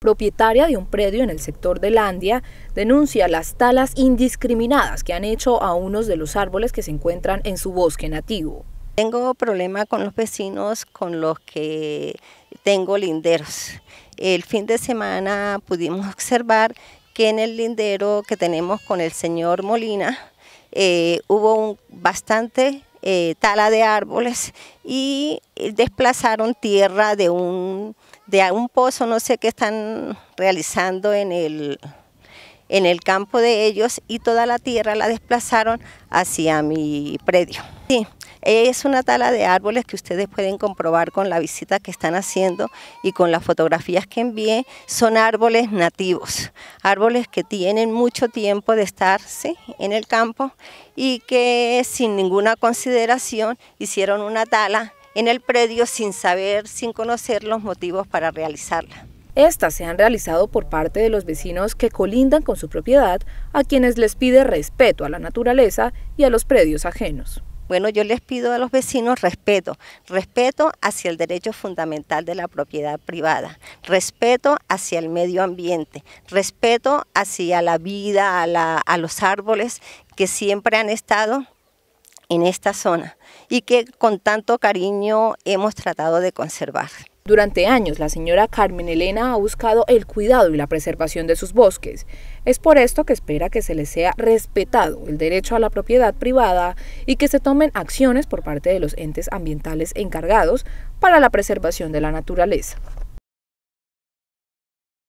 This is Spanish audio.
propietaria de un predio en el sector de Landia, denuncia las talas indiscriminadas que han hecho a unos de los árboles que se encuentran en su bosque nativo. Tengo problema con los vecinos con los que tengo linderos. El fin de semana pudimos observar que en el lindero que tenemos con el señor Molina eh, hubo bastante eh, tala de árboles y eh, desplazaron tierra de un de un pozo, no sé qué están realizando en el, en el campo de ellos y toda la tierra la desplazaron hacia mi predio. Sí, es una tala de árboles que ustedes pueden comprobar con la visita que están haciendo y con las fotografías que envié. Son árboles nativos, árboles que tienen mucho tiempo de estarse en el campo y que sin ninguna consideración hicieron una tala en el predio sin saber, sin conocer los motivos para realizarla. Estas se han realizado por parte de los vecinos que colindan con su propiedad, a quienes les pide respeto a la naturaleza y a los predios ajenos. Bueno, yo les pido a los vecinos respeto, respeto hacia el derecho fundamental de la propiedad privada, respeto hacia el medio ambiente, respeto hacia la vida, a, a los árboles que siempre han estado en esta zona y que con tanto cariño hemos tratado de conservar. Durante años, la señora Carmen Elena ha buscado el cuidado y la preservación de sus bosques. Es por esto que espera que se le sea respetado el derecho a la propiedad privada y que se tomen acciones por parte de los entes ambientales encargados para la preservación de la naturaleza.